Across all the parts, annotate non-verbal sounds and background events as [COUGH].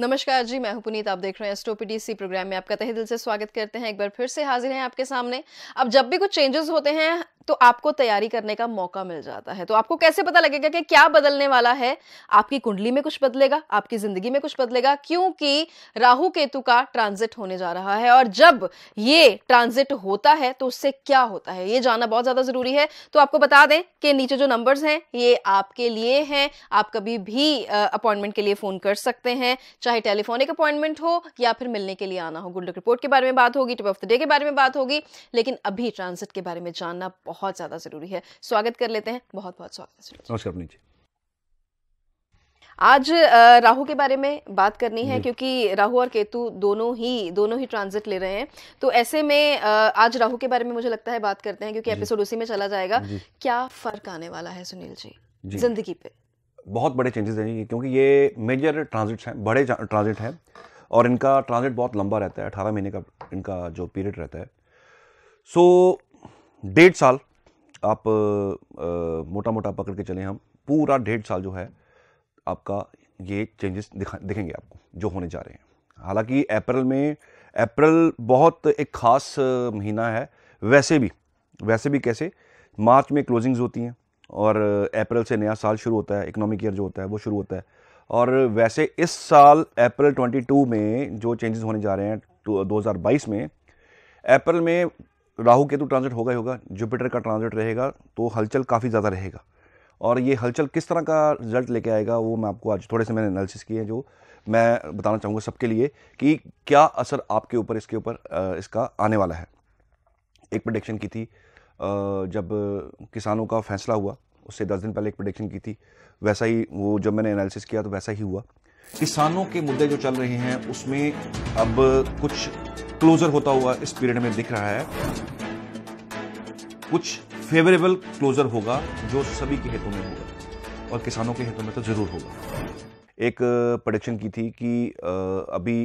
नमस्कार जी मैं हूं पुनीत आप देख रहे हैं एसटोपीडीसी प्रोग्राम में आपका तहे दिल से स्वागत करते हैं एक बार फिर से हाजिर हैं आपके सामने अब जब भी कुछ चेंजेस होते हैं तो आपको तैयारी करने का मौका मिल जाता है तो आपको कैसे पता लगेगा कि क्या बदलने वाला है आपकी कुंडली में कुछ बदलेगा आपकी जिंदगी में कुछ बदलेगा क्योंकि राहु केतु का ट्रांजिट होने जा रहा है और जब ये ट्रांजिट होता है तो उससे क्या होता है ये जानना बहुत ज्यादा जरूरी है तो आपको बता दें कि नीचे जो नंबर्स हैं ये आपके लिए हैं आप कभी भी अपॉइंटमेंट के लिए फोन कर सकते हैं चाहे टेलीफोनिक अपॉइंटमेंट हो या फिर मिलने के लिए आना हो गुड रिपोर्ट के बारे में बात होगी टिप ऑफ द डे के बारे में बात होगी लेकिन अभी ट्रांजिट के बारे में जानना बहुत ज़्यादा ज़रूरी है स्वागत कर लेते हैं बहुत बहुत स्वागत है नमस्कार आज राहु के बारे में बात करनी है क्योंकि राहु और केतु दोनों ही दोनों ही ट्रांजिट ले रहे हैं तो ऐसे में आज राहु के बारे में मुझे लगता है बात करते हैं क्योंकि एपिसोड उसी में चला जाएगा क्या फर्क आने वाला है सुनील जी, जी। जिंदगी पे बहुत बड़े चेंजेस हैं क्योंकि ये मेजर ट्रांजिट हैं बड़े ट्रांजिट हैं और इनका ट्रांजिट बहुत लंबा रहता है अठारह महीने का इनका जो पीरियड रहता है सो डेढ़ साल आप आ, मोटा मोटा पकड़ के चले हम पूरा डेढ़ साल जो है आपका ये चेंजेस दिखा दिखेंगे आपको जो होने जा रहे हैं हालांकि अप्रैल में अप्रैल बहुत एक ख़ास महीना है वैसे भी वैसे भी कैसे मार्च में क्लोजिंग्स होती हैं और अप्रैल से नया साल शुरू होता है इकोनॉमिक ईयर जो होता है वो शुरू होता है और वैसे इस साल अप्रैल 22 में जो चेंजेस होने जा रहे हैं 2022 में अप्रैल में राहु केतु ट्रांजिट होगा ही होगा जुपिटर का ट्रांजिट रहेगा तो हलचल काफ़ी ज़्यादा रहेगा और ये हलचल किस तरह का रिजल्ट लेके आएगा वो मैं आपको आज थोड़े से मैंने एनालिसिस किए हैं जो मैं बताना चाहूँगा सबके लिए कि क्या असर आपके ऊपर इसके ऊपर इसका आने वाला है एक प्रोडिक्शन की थी जब किसानों का फैसला हुआ उससे दस दिन पहले एक प्रोडिक्शन की थी वैसा ही वो जब मैंने एनालिसिस किया तो वैसा ही हुआ किसानों के मुद्दे जो चल रहे हैं उसमें अब कुछ क्लोजर होता हुआ इस पीरियड में दिख रहा है कुछ फेवरेबल क्लोजर होगा जो सभी के हितों में होगा और किसानों के हितों में तो जरूर होगा एक प्रडिक्शन की थी कि अभी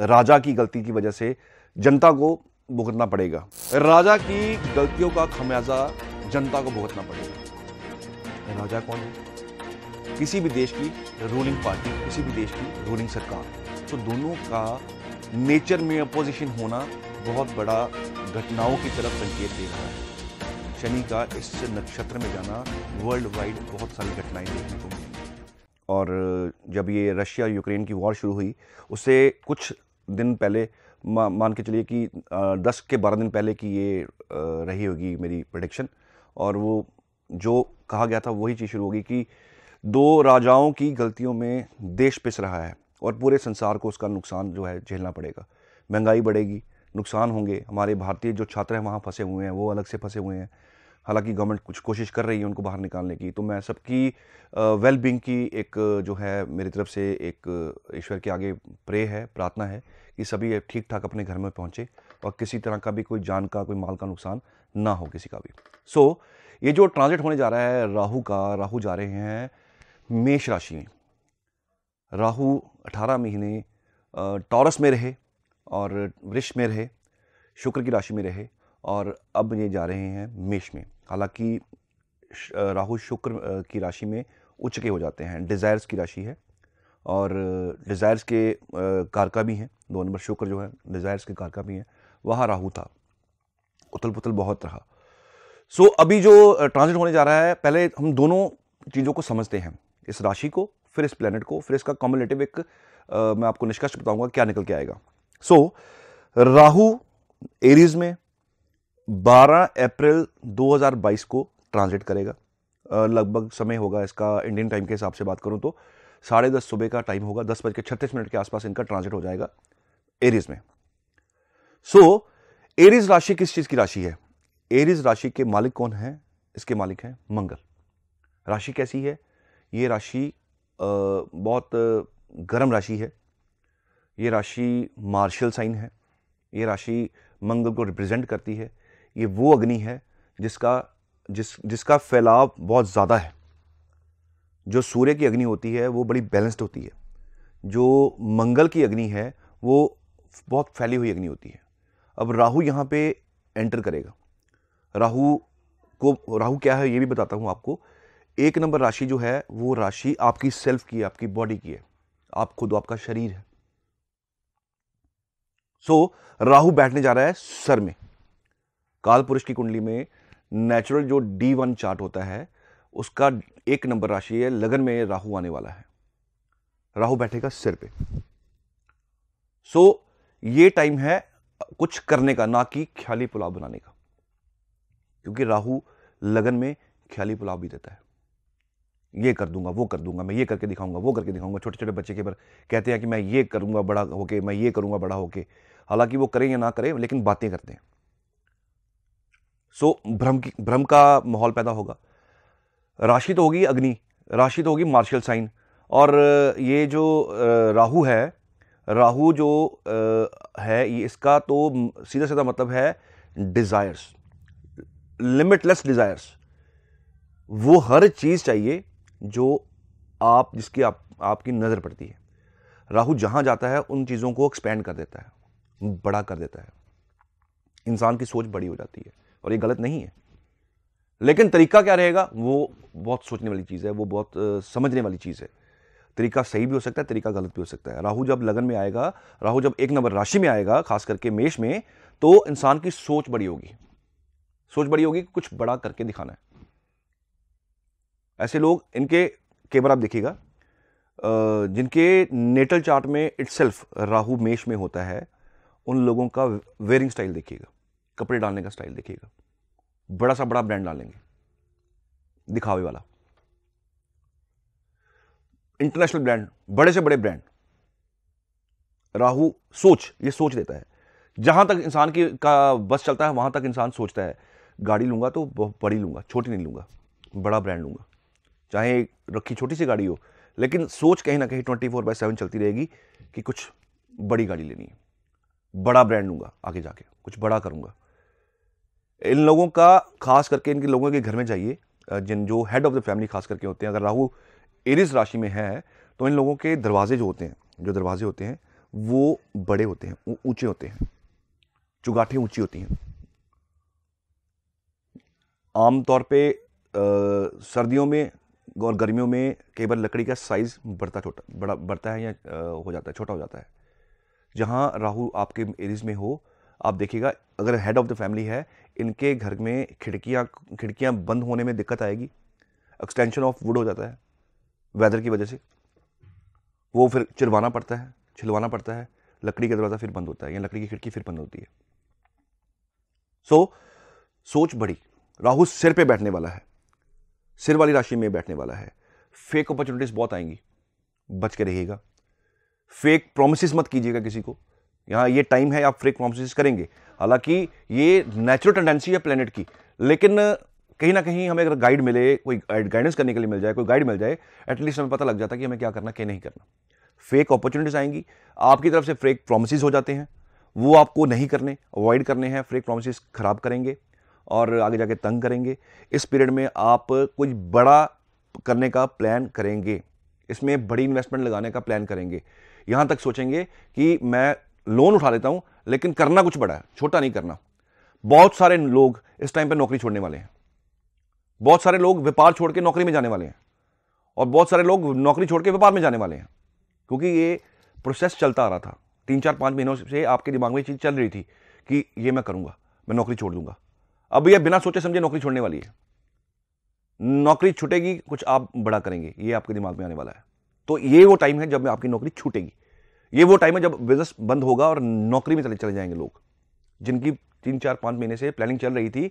राजा की गलती की वजह से जनता को भुगतना पड़ेगा राजा की गलतियों का खमियाजा जनता को भुगतना पड़ेगा राजा कौन है किसी भी देश की रूलिंग पार्टी किसी भी देश की रूलिंग सरकार तो दोनों का नेचर में अपोजिशन होना बहुत बड़ा घटनाओं की तरफ संकेत दे रहा है शनि का इस नक्षत्र में जाना वर्ल्ड वाइड बहुत सारी घटनाएं देखने को मिली और जब ये रशिया यूक्रेन की वॉर शुरू हुई उससे कुछ दिन पहले मा, मान के चलिए कि दस के बारह दिन पहले की ये रही होगी मेरी प्रडिक्शन और वो जो कहा गया था वही चीज़ शुरू होगी कि दो राजाओं की गलतियों में देश पिस रहा है और पूरे संसार को उसका नुकसान जो है झेलना पड़ेगा महंगाई बढ़ेगी नुकसान होंगे हमारे भारतीय जो छात्र हैं वहाँ फंसे हुए हैं वो अलग से फंसे हुए हैं हालांकि गवर्नमेंट कुछ कोशिश कर रही है उनको बाहर निकालने की तो मैं सबकी बींग की एक जो है मेरी तरफ से एक ईश्वर के आगे प्रे है प्रार्थना है कि सभी ठीक ठाक अपने घर में पहुँचे और किसी तरह का भी कोई जान का कोई माल का नुकसान ना हो किसी का भी सो so, ये जो ट्रांजिट होने जा रहा है राहु का राहु जा रहे हैं मेष राशि में राहु 18 महीने टॉरस में रहे और वृक्ष में रहे शुक्र की राशि में रहे और अब ये जा रहे हैं मेष में हालांकि राहु शुक्र की राशि में उच्च के हो जाते हैं डिज़ायर्स की राशि है और डिज़ायर्स के कारका भी हैं दो नंबर शुक्र जो है डिज़ायर्स के कारका भी हैं वहाँ राहु था उथल पुथल बहुत रहा सो so, अभी जो ट्रांजिट होने जा रहा है पहले हम दोनों चीज़ों को समझते हैं इस राशि को फिर इस प्लेनेट को फिर इसका कॉम्युलेटिव एक आ, मैं आपको निष्कर्ष बताऊंगा क्या निकल के आएगा सो so, राहु एरीज में 12 अप्रैल 2022 को ट्रांजिट करेगा लगभग समय होगा इसका इंडियन टाइम के हिसाब से बात करूं तो साढ़े दस सुबह का टाइम होगा दस बज के छत्तीस मिनट के आसपास इनका ट्रांजिट हो जाएगा एरीज में सो so, एरीज राशि किस चीज की राशि है एरीज राशि के मालिक कौन है इसके मालिक हैं मंगल राशि कैसी है ये राशि बहुत गर्म राशि है ये राशि मार्शल साइन है ये राशि मंगल को रिप्रेजेंट करती है ये वो अग्नि है जिसका जिस जिसका फैलाव बहुत ज़्यादा है जो सूर्य की अग्नि होती है वो बड़ी बैलेंस्ड होती है जो मंगल की अग्नि है वो बहुत फैली हुई अग्नि होती है अब राहु यहाँ पे एंटर करेगा राहु को राहु क्या है ये भी बताता हूँ आपको एक नंबर राशि जो है वो राशि आपकी सेल्फ की है आपकी बॉडी की है आप खुद आपका शरीर है सो so, राहु बैठने जा रहा है सर में काल पुरुष की कुंडली में नेचुरल जो डी वन चार्ट होता है उसका एक नंबर राशि है लगन में राहु आने वाला है राहु बैठेगा सिर पे सो so, ये टाइम है कुछ करने का ना कि ख्याली पुलाव बनाने का क्योंकि राहु लगन में ख्याली पुलाव भी देता है ये कर दूंगा वो कर दूंगा मैं ये करके दिखाऊंगा वो करके दिखाऊंगा छोटे छोटे बच्चे के पर कहते हैं कि मैं ये करूंगा बड़ा होके मैं ये करूंगा बड़ा होके हालांकि वो करें या ना करें लेकिन बातें करते हैं सो भ्रम की भ्रम का माहौल पैदा होगा राशि तो होगी अग्नि राशि तो होगी मार्शल साइन और ये जो राहु है राहु जो है ये इसका तो सीधा सीधा मतलब है डिज़ायर्स लिमिटलेस डिज़ायर्स वो हर चीज़ चाहिए जो आप जिसकी आप आपकी नज़र पड़ती है राहु जहाँ जाता है उन चीज़ों को एक्सपेंड कर देता है बड़ा कर देता है इंसान की सोच बड़ी हो जाती है और ये गलत नहीं है लेकिन तरीका क्या रहेगा वो बहुत सोचने वाली चीज़ है वो बहुत समझने वाली चीज़ है तरीका सही भी हो सकता है तरीका गलत भी हो सकता है राहु जब लगन में आएगा राहु जब एक नंबर राशि में आएगा खास करके मेष में तो इंसान की सोच बड़ी होगी सोच बड़ी होगी कुछ बड़ा करके दिखाना है ऐसे लोग इनके कई बार आप देखिएगा जिनके नेटल चार्ट में इट्सल्फ राहु मेष में होता है उन लोगों का वेयरिंग स्टाइल देखिएगा कपड़े डालने का स्टाइल देखिएगा बड़ा सा बड़ा ब्रांड डालेंगे दिखावे वाला इंटरनेशनल ब्रांड बड़े से बड़े ब्रांड राहु सोच ये सोच देता है जहां तक इंसान की का बस चलता है वहां तक इंसान सोचता है गाड़ी लूंगा तो बड़ी लूंगा छोटी नहीं लूंगा बड़ा ब्रांड लूंगा चाहे रखी छोटी सी गाड़ी हो लेकिन सोच कहीं ना कहीं ट्वेंटी फोर बाई सेवन चलती रहेगी कि कुछ बड़ी गाड़ी लेनी है बड़ा ब्रांड लूँगा आगे जाके कुछ बड़ा करूँगा इन लोगों का खास करके इनके लोगों के घर में जाइए जिन जो हेड ऑफ द फैमिली खास करके होते हैं अगर राहु एरिस राशि में है तो इन लोगों के दरवाजे जो होते हैं जो दरवाजे होते हैं वो बड़े होते हैं वो ऊंचे होते हैं चुगाठें ऊंची होती हैं आमतौर पे सर्दियों में और गर्मियों में कई बार लकड़ी का साइज़ बढ़ता छोटा बड़ा बढ़ता है या हो जाता है छोटा हो जाता है जहाँ राहु आपके एरीज में हो आप देखिएगा अगर हेड ऑफ़ द फैमिली है इनके घर में खिड़कियाँ खिड़कियाँ बंद होने में दिक्कत आएगी एक्सटेंशन ऑफ वुड हो जाता है वेदर की वजह से वो फिर चिरवाना पड़ता है छिलवाना पड़ता है लकड़ी का दरवाज़ा फिर बंद होता है या लकड़ी की खिड़की फिर बंद होती है सो so, सोच बड़ी राहु सिर पे बैठने वाला है सिर वाली राशि में बैठने वाला है फेक अपॉर्चुनिटीज बहुत आएंगी बच के रहिएगा फेक प्रोमिस मत कीजिएगा किसी को यहाँ ये टाइम है आप फेक प्रोमिस करेंगे हालांकि ये नेचुरल टेंडेंसी है प्लेनेट की लेकिन कहीं ना कहीं हमें अगर गाइड मिले कोई गाइडेंस करने के लिए मिल जाए कोई गाइड मिल जाए एटलीस्ट हमें पता लग जाता है कि हमें क्या करना क्या नहीं करना फेक अपॉर्चुनिटीज आएंगी आपकी तरफ से फेक प्रोमिस हो जाते हैं वो आपको नहीं करने अवॉइड करने हैं फेक प्रोमिस खराब करेंगे और आगे जाके तंग करेंगे इस पीरियड में आप कुछ बड़ा करने का प्लान करेंगे इसमें बड़ी इन्वेस्टमेंट लगाने का प्लान करेंगे यहाँ तक सोचेंगे कि मैं लोन उठा लेता हूँ लेकिन करना कुछ बड़ा है छोटा नहीं करना बहुत सारे लोग इस टाइम पर नौकरी छोड़ने वाले हैं बहुत सारे लोग व्यापार छोड़ के नौकरी में जाने वाले हैं और बहुत सारे लोग नौकरी छोड़ के व्यापार में जाने वाले हैं क्योंकि ये प्रोसेस चलता आ रहा था तीन चार पाँच महीनों से आपके दिमाग में चीज़ चल रही थी कि ये मैं करूँगा मैं नौकरी छोड़ दूंगा अब यह बिना सोचे समझे नौकरी छोड़ने वाली है नौकरी छूटेगी कुछ आप बड़ा करेंगे ये आपके दिमाग में आने वाला है तो ये वो टाइम है जब आपकी नौकरी छूटेगी ये वो टाइम है जब बिजनेस बंद होगा और नौकरी में चले चले जाएंगे लोग जिनकी तीन चार पाँच महीने से प्लानिंग चल रही थी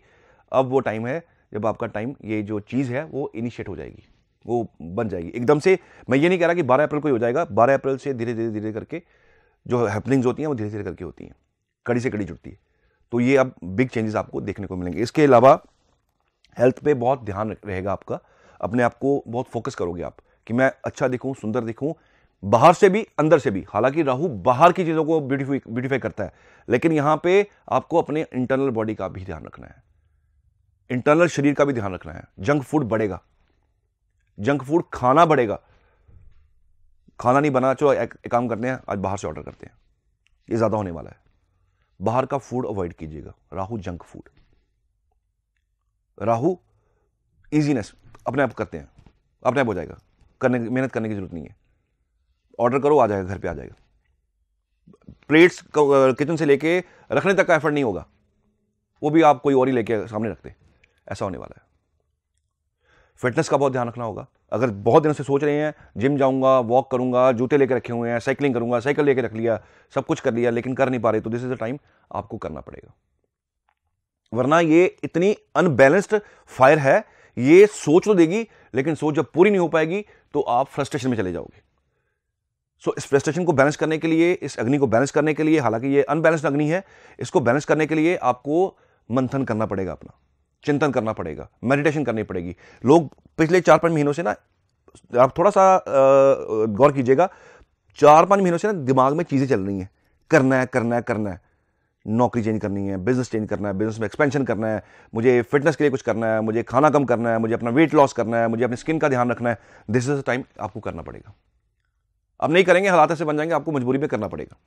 अब वो टाइम है जब आपका टाइम ये जो चीज़ है वो इनिशिएट हो जाएगी वो बन जाएगी एकदम से मैं ये नहीं कह रहा कि 12 अप्रैल को ही हो जाएगा 12 अप्रैल से धीरे धीरे धीरे करके जो हैपनिंग्स होती हैं वो धीरे धीरे करके होती हैं कड़ी से कड़ी जुड़ती है तो ये अब बिग चेंजेस आपको देखने को मिलेंगे इसके अलावा हेल्थ पे बहुत ध्यान रहेगा आपका अपने आप को बहुत फोकस करोगे आप कि मैं अच्छा दिखूं सुंदर दिखूं बाहर से भी अंदर से भी हालांकि राहु बाहर की चीज़ों को ब्यूटीफाई ब्यूटीफाई करता है लेकिन यहाँ पे आपको अपने इंटरनल बॉडी का भी ध्यान रखना है इंटरनल शरीर का भी ध्यान रखना है जंक फूड बढ़ेगा जंक फूड खाना बढ़ेगा खाना नहीं बना चलो एक, एक काम करते हैं आज बाहर से ऑर्डर करते हैं ये ज़्यादा होने वाला है बाहर का फूड अवॉइड कीजिएगा Rahu junk food Rahu easiness अपने आप करते हैं अपने आप हो जाएगा करने मेहनत करने की जरूरत नहीं है ऑर्डर करो आ जाएगा घर पे आ जाएगा प्लेट्स किचन से लेके रखने तक का एफर्ट नहीं होगा वो भी आप कोई और ही लेके सामने रखते ऐसा होने वाला है फिटनेस का बहुत ध्यान रखना होगा अगर बहुत दिनों से सोच रहे हैं जिम जाऊंगा वॉक करूंगा जूते लेके रखे हुए हैं साइकिलिंग करूंगा साइकिल लेके रख लिया सब कुछ कर लिया लेकिन कर नहीं पा रहे तो दिस इज अ टाइम आपको करना पड़ेगा वरना ये इतनी अनबैलेंस्ड फायर है ये सोच तो देगी लेकिन सोच जब पूरी नहीं हो पाएगी तो आप फ्रस्ट्रेशन में चले जाओगे सो so, इस फ्रस्ट्रेशन को बैलेंस करने के लिए इस अग्नि को बैलेंस करने के लिए हालांकि ये अनबैलेंस्ड अग्नि है इसको बैलेंस करने के लिए आपको मंथन करना पड़ेगा अपना चिंतन करना पड़ेगा मेडिटेशन करनी पड़ेगी लोग पिछले चार पाँच महीनों से ना आप थोड़ा सा गौर कीजिएगा चार पाँच महीनों से ना दिमाग में चीज़ें चल रही हैं करना है करना है करना है नौकरी चेंज करनी है बिजनेस चेंज करना है बिजनेस में एक्सपेंशन करना है मुझे फिटनेस के लिए कुछ करना है मुझे खाना कम करना है मुझे अपना वेट लॉस करना है मुझे अपनी स्किन का ध्यान रखना है दिस इज द टाइम आपको करना पड़ेगा अब नहीं करेंगे हालात ऐसे बन जाएंगे आपको मजबूरी में करना पड़ेगा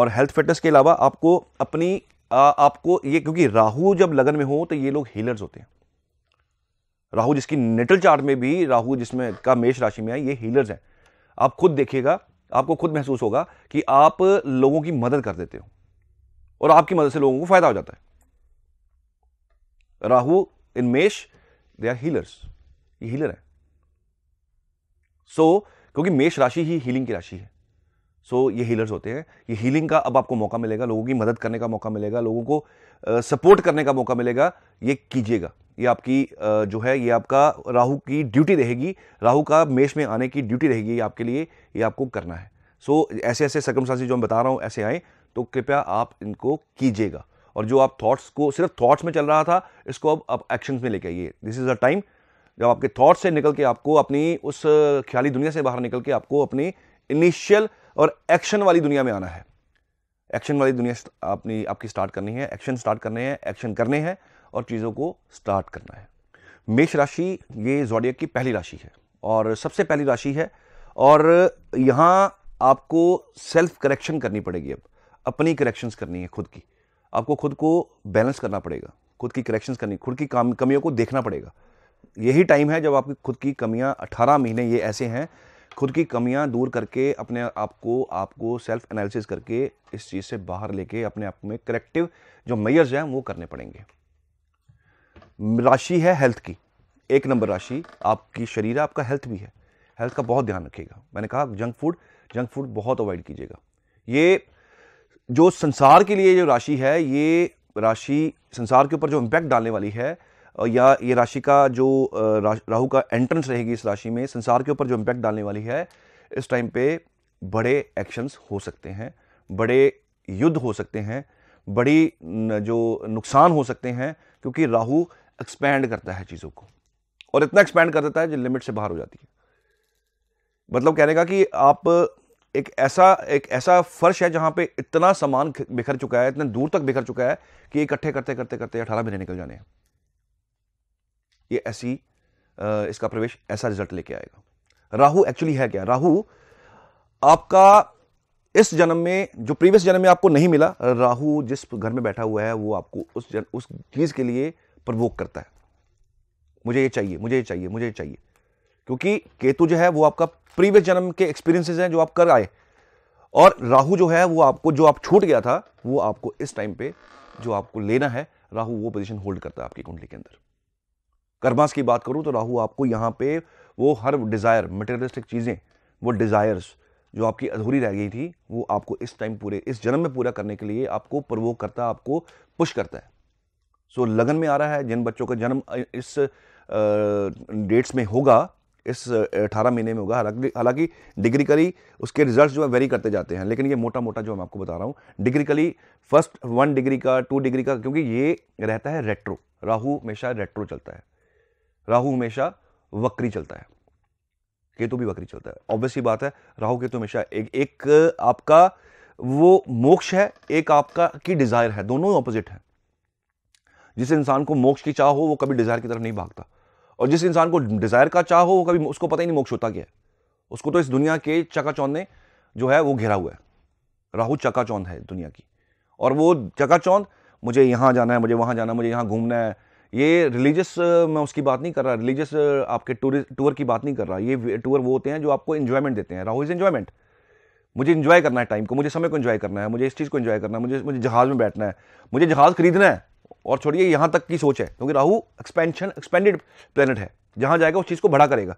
और हेल्थ फिटनेस के अलावा आपको अपनी आ, आपको ये क्योंकि राहु जब लगन में हो तो ये लोग हीलर्स होते हैं राहु जिसकी नेटल चार्ट में भी राहु जिसमें का मेष राशि में है ये हीलर्स हैं आप खुद देखिएगा आपको खुद महसूस होगा कि आप लोगों की मदद कर देते हो और आपकी मदद से लोगों को फायदा हो जाता है राहु इन मेष दे आर हीलर्स ये हीलर है सो so, क्योंकि मेष राशि ही हीलिंग की राशि है सो ये हीलर्स होते हैं ये हीलिंग का अब आपको मौका मिलेगा लोगों की मदद करने का मौका मिलेगा लोगों को सपोर्ट करने का मौका मिलेगा ये कीजिएगा ये आपकी जो है ये आपका राहु की ड्यूटी रहेगी राहु का मेष में आने की ड्यूटी रहेगी ये आपके लिए ये आपको करना है सो so, ऐसे ऐसे सर्कमस्टांसेस जो मैं बता रहा हूँ ऐसे आए तो कृपया आप इनको कीजिएगा और जो आप थॉट्स को सिर्फ थॉट्स में चल रहा था इसको अब आप एक्शंस में लेके आइए दिस इज़ अ टाइम जब आपके थॉट्स से निकल के आपको अपनी उस ख्याली दुनिया से बाहर निकल के आपको अपनी इनिशियल और एक्शन वाली दुनिया में आना है एक्शन वाली दुनिया अपनी आपकी स्टार्ट करनी है एक्शन स्टार्ट करने हैं एक्शन करने हैं और चीज़ों को स्टार्ट करना है मेष राशि ये जोडियक की पहली राशि है और सबसे पहली राशि है और यहाँ आपको सेल्फ करेक्शन करनी पड़ेगी अब अपनी करेक्शंस करनी है खुद की आपको खुद को बैलेंस करना पड़ेगा खुद की करेक्शंस करनी खुद की काम कमियों को देखना पड़ेगा यही टाइम है जब आपकी खुद की कमियां 18 महीने ये ऐसे हैं खुद की कमियां दूर करके अपने आप को आपको सेल्फ एनालिसिस करके इस चीज़ से बाहर लेके अपने आप में करेक्टिव जो मेयर्स हैं वो करने पड़ेंगे राशि है हेल्थ की एक नंबर राशि आपकी शरीर आपका हेल्थ भी है हेल्थ का बहुत ध्यान रखिएगा मैंने कहा जंक फूड जंक फूड बहुत अवॉइड कीजिएगा ये जो संसार के लिए जो राशि है ये राशि संसार के ऊपर जो इम्पैक्ट डालने वाली है या ये राशि का जो राहु का एंट्रेंस रहेगी इस राशि में संसार के ऊपर जो इम्पैक्ट डालने वाली है इस टाइम पे बड़े एक्शंस हो सकते हैं बड़े युद्ध हो सकते हैं बड़ी जो नुकसान हो सकते हैं क्योंकि राहु एक्सपैंड करता है चीज़ों को और इतना एक्सपैंड कर देता है जो लिमिट से बाहर हो जाती है मतलब कहने का कि आप एक ऐसा एक ऐसा फर्श है जहां पे इतना सामान बिखर चुका है इतने दूर तक बिखर चुका है कि इकट्ठे करते करते करते अठारह महीने निकल जाने हैं ये ऐसी इसका प्रवेश ऐसा रिजल्ट लेके आएगा राहु एक्चुअली है क्या राहु आपका इस जन्म में जो प्रीवियस जन्म में आपको नहीं मिला राहु जिस घर में बैठा हुआ है वो आपको उस जन, उस चीज के लिए प्रवोक करता है मुझे ये चाहिए मुझे ये चाहिए मुझे ये चाहिए क्योंकि केतु जो है वो आपका प्रीवियस जन्म के एक्सपीरियंसेस हैं जो आप कर आए और राहु जो है वो आपको जो आप छूट गया था वो आपको इस टाइम पे जो आपको लेना है राहु वो पोजीशन होल्ड करता है आपकी कुंडली के अंदर कर्मास की बात करूँ तो राहु आपको यहाँ पे वो हर डिज़ायर मटेरियलिस्टिक चीज़ें वो डिज़ायर्स जो आपकी अधूरी रह गई थी वो आपको इस टाइम पूरे इस जन्म में पूरा करने के लिए आपको प्रवोक करता है आपको पुश करता है सो so, लगन में आ रहा है जिन बच्चों का जन्म इस डेट्स में होगा इस 18 महीने में होगा हालांकि कली उसके रिजल्ट्स जो है वेरी करते जाते हैं लेकिन ये मोटा मोटा जो मैं आपको बता रहा हूँ कली फर्स्ट वन डिग्री का टू डिग्री का क्योंकि ये रहता है रेट्रो राहु हमेशा रेट्रो चलता है राहु हमेशा वक्री चलता है केतु भी वक्री चलता है ऑब्वियसली बात है राहु केतु हमेशा एक एक आपका वो मोक्ष है एक आपका की डिजायर है दोनों ऑपोजिट है जिस इंसान को मोक्ष की चाह हो वो कभी डिजायर की तरफ नहीं भागता और जिस इंसान को डिजायर का चाह हो वो कभी उसको पता ही नहीं मोक्ष होता क्या है उसको तो इस दुनिया के चकाचौंध ने जो है वो घेरा हुआ है राहु चकाचौंध है दुनिया की और वो चकाचौंध मुझे यहाँ जाना है मुझे वहां जाना है मुझे यहाँ घूमना है ये रिलीजियस मैं उसकी बात नहीं कर रहा रिलीजियस आपके टूरिस्ट टूर की बात नहीं कर रहा ये टूर वो होते हैं जो आपको इन्जॉयमेंट देते हैं राहुल इज़ इन्जॉयमेंट मुझे इन्जॉय करना है टाइम को मुझे समय को इन्जॉय करना है मुझे इस चीज़ को इन्जॉय करना है मुझे मुझे जहाज़ में बैठना है मुझे जहाज़ खरीदना है और छोड़िए यहाँ तक की सोच है क्योंकि राहु एक्सपेंशन एक्सपेंडेड प्लानट है जहाँ जाएगा उस चीज़ को बड़ा करेगा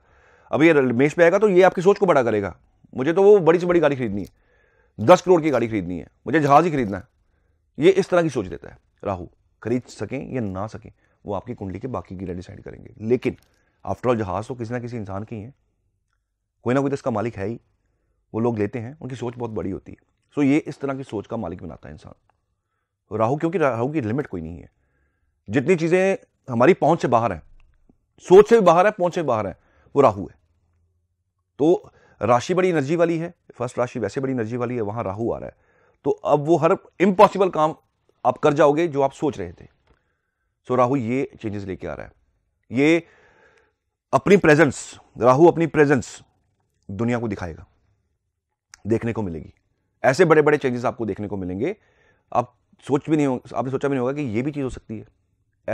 अब ये मेष पे आएगा तो ये आपकी सोच को बड़ा करेगा मुझे तो वो बड़ी से बड़ी गाड़ी खरीदनी है दस करोड़ की गाड़ी खरीदनी है मुझे जहाज़ ही खरीदना है ये इस तरह की सोच देता है राहु खरीद सकें या ना सकें वो आपकी कुंडली के बाकी गिरा डिसाइड करेंगे लेकिन आफ्टरऑल जहाज तो किसी ना किसी इंसान की है कोई ना कोई तो इसका मालिक है ही वो लोग लेते हैं उनकी सोच बहुत बड़ी होती है सो ये इस तरह की सोच का मालिक बनाता है इंसान राहु क्योंकि राहु की लिमिट कोई नहीं है जितनी चीज़ें हमारी पहुंच से बाहर हैं सोच से भी बाहर है पहुंच से भी बाहर है वो राहु है तो राशि बड़ी एनर्जी वाली है फर्स्ट राशि वैसे बड़ी एनर्जी वाली है वहां राहु आ रहा है तो अब वो हर इम्पॉसिबल काम आप कर जाओगे जो आप सोच रहे थे सो राहु ये चेंजेस लेके आ रहा है ये अपनी प्रेजेंस राहु अपनी प्रेजेंस दुनिया को दिखाएगा देखने को मिलेगी ऐसे बड़े बड़े चेंजेस आपको देखने को मिलेंगे आप सोच भी नहीं हो आपने सोचा भी नहीं होगा कि ये भी चीज़ हो सकती है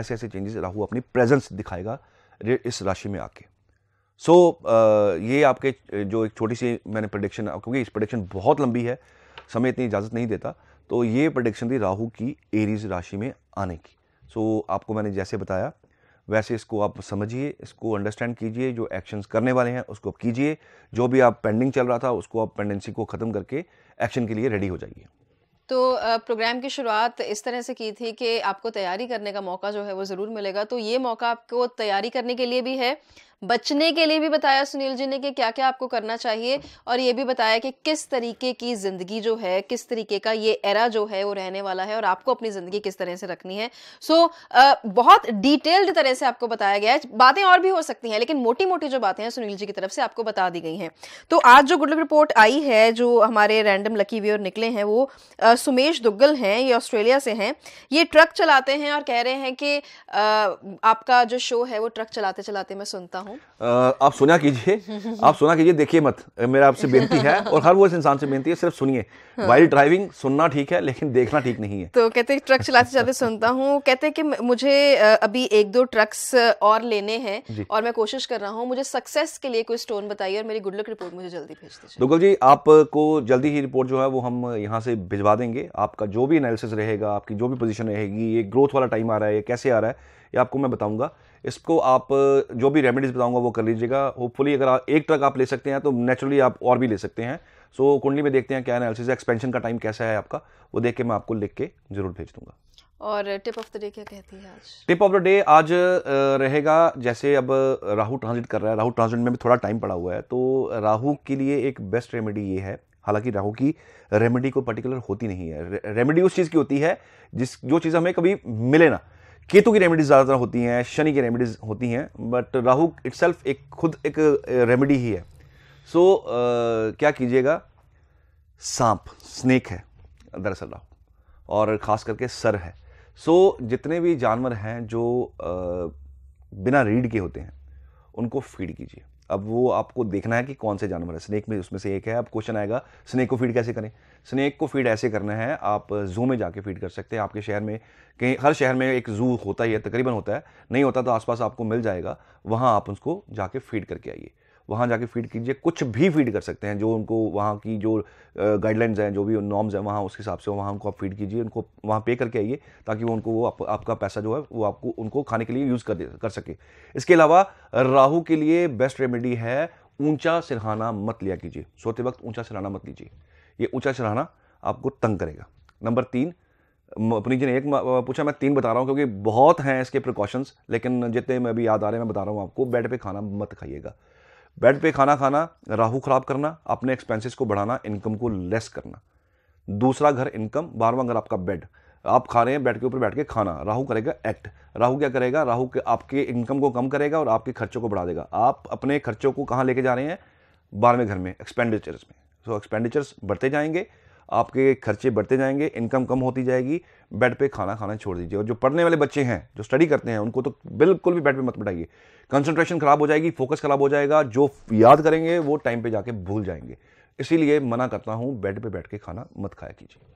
ऐसे ऐसे चेंजेस राहु अपनी प्रेजेंस दिखाएगा इस राशि में आके सो so, ये आपके जो एक छोटी सी मैंने प्रडिक्शन क्योंकि इस प्रडिक्शन बहुत लंबी है समय इतनी इजाज़त नहीं देता तो ये प्रडिक्शन थी राहु की एरीज राशि में आने की सो so, आपको मैंने जैसे बताया वैसे इसको आप समझिए इसको अंडरस्टैंड कीजिए जो एक्शंस करने वाले हैं उसको आप कीजिए जो भी आप पेंडिंग चल रहा था उसको आप पेंडेंसी को ख़त्म करके एक्शन के लिए रेडी हो जाइए तो प्रोग्राम की शुरुआत इस तरह से की थी कि आपको तैयारी करने का मौका जो है वो ज़रूर मिलेगा तो ये मौका आपको तैयारी करने के लिए भी है बचने के लिए भी बताया सुनील जी ने कि क्या क्या आपको करना चाहिए और ये भी बताया कि किस तरीके की ज़िंदगी जो है किस तरीके का ये एरा जो है वो रहने वाला है और आपको अपनी ज़िंदगी किस तरह से रखनी है सो so, बहुत डिटेल्ड तरह से आपको बताया गया है बातें और भी हो सकती हैं लेकिन मोटी मोटी जो बातें हैं सुनील जी की तरफ से आपको बता दी गई हैं तो आज जो गुड रिपोर्ट आई है जो हमारे रैंडम लकी व्यूअर निकले हैं वो आ, सुमेश दुग्गल हैं ये ऑस्ट्रेलिया से हैं ये ट्रक चलाते हैं और कह रहे हैं कि आपका जो शो है वो ट्रक चलाते चलाते मैं सुनता हूँ आप सुना कीजिए [LAUGHS] आप सुना कीजिए देखिए मत मेरा आपसे बेनती है और हर वो इंसान से बेनती है सिर्फ सुनिए वाइल्ड हाँ। ड्राइविंग सुनना ठीक है लेकिन देखना ठीक नहीं है तो कहते हैं ट्रक चलाते चलाते सुनता हूँ कहते हैं कि मुझे अभी एक दो ट्रक्स और लेने हैं और मैं कोशिश कर रहा हूँ मुझे सक्सेस के लिए कोई स्टोन बताइए और मेरी गुड लक रिपोर्ट मुझे जल्दी भेज दीजिए दुगल जी आपको जल्दी ही रिपोर्ट जो है वो हम यहाँ से भिजवा देंगे आपका जो भी एनालिसिस रहेगा आपकी जो भी पोजिशन रहेगी ये ग्रोथ वाला टाइम आ रहा है ये कैसे आ रहा है ये आपको मैं बताऊंगा इसको आप जो भी रेमेडीज़ बताऊंगा वो कर लीजिएगा होपफुली अगर आप एक ट्रक आप ले सकते हैं तो नेचुरली आप और भी ले सकते हैं सो so, कुंडली में देखते हैं क्या एनालिसिस एक्सपेंशन का टाइम कैसा है आपका वो देख के मैं आपको लिख के जरूर भेज दूंगा और टिप ऑफ द डे क्या कहती है आज टिप ऑफ द डे आज रहेगा जैसे अब राहु ट्रांजिट कर रहा है राहु ट्रांजिट में भी थोड़ा टाइम पड़ा हुआ है तो राहु के लिए एक बेस्ट रेमेडी ये है हालांकि राहु की रेमेडी को पर्टिकुलर होती नहीं है रेमेडी उस चीज़ की होती है जिस जो चीज़ हमें कभी मिले ना केतु की रेमेडीज ज़्यादातर होती हैं शनि की रेमेडीज होती हैं बट राहु इट एक खुद एक रेमेडी ही है सो so, uh, क्या कीजिएगा सांप स्नेक है दरअसल राहु और ख़ास करके सर है सो so, जितने भी जानवर हैं जो uh, बिना रीढ़ के होते हैं उनको फीड कीजिए अब वो आपको देखना है कि कौन से जानवर है स्नेक में उसमें से एक है अब क्वेश्चन आएगा स्नेक को फीड कैसे करें स्नेक को फीड ऐसे करना है आप जू में जाके फीड कर सकते हैं आपके शहर में कहीं हर शहर में एक जू होता ही है तकरीबन होता है नहीं होता तो आसपास आपको मिल जाएगा वहाँ आप उसको जाके फीड करके आइए वहाँ जाके फीड कीजिए कुछ भी फीड कर सकते हैं जो उनको वहाँ की जो गाइडलाइंस हैं जो भी नॉर्म्स हैं वहाँ उसके हिसाब से वहाँ उनको आप फीड कीजिए उनको वहाँ पे करके आइए ताकि वो उनको वो आप, आपका पैसा जो है वो आपको उनको खाने के लिए यूज़ कर कर सके इसके अलावा राहू के लिए बेस्ट रेमेडी है ऊंचा सिरहाना मत लिया कीजिए सोते वक्त ऊंचा सिरहाना मत लीजिए ये ऊंचा सिरहाना आपको तंग करेगा नंबर तीन पुनीत जी ने एक पूछा मैं तीन बता रहा हूँ क्योंकि बहुत हैं इसके प्रिकॉशंस लेकिन जितने मैं भी याद आ रहे हैं मैं बता रहा हूँ आपको बेड पे खाना मत खाइएगा बेड पे खाना खाना राहु खराब करना अपने एक्सपेंसेस को बढ़ाना इनकम को लेस करना दूसरा घर इनकम बारहवा घर आपका बेड आप खा रहे हैं बेड के ऊपर बैठ के खाना राहु करेगा एक्ट राहु क्या करेगा राहु के आपके इनकम को कम करेगा और आपके खर्चों को बढ़ा देगा आप अपने खर्चों को कहाँ लेके जा रहे हैं बारहवें घर में एक्सपेंडिचर्स में सो एक्सपेंडिचर्स बढ़ते जाएंगे आपके खर्चे बढ़ते जाएंगे इनकम कम होती जाएगी बेड पे खाना खाना छोड़ दीजिए और जो पढ़ने वाले बच्चे हैं जो स्टडी करते हैं उनको तो बिल्कुल भी बेड पे मत बैठाइए कंसंट्रेशन खराब हो जाएगी फोकस खराब हो जाएगा जो याद करेंगे वो टाइम पर जाके भूल जाएंगे इसीलिए मना करता हूँ बेड पर बैठ के खाना मत खाया कीजिए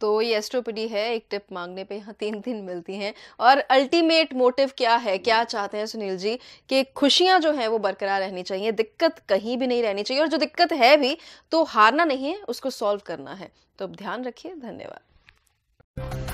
तो ये एस्ट्रोपीडी है एक टिप मांगने पे यहाँ तीन दिन मिलती हैं और अल्टीमेट मोटिव क्या है क्या चाहते हैं सुनील जी कि खुशियाँ जो हैं वो बरकरार रहनी चाहिए दिक्कत कहीं भी नहीं रहनी चाहिए और जो दिक्कत है भी तो हारना नहीं है उसको सॉल्व करना है तो ध्यान रखिए धन्यवाद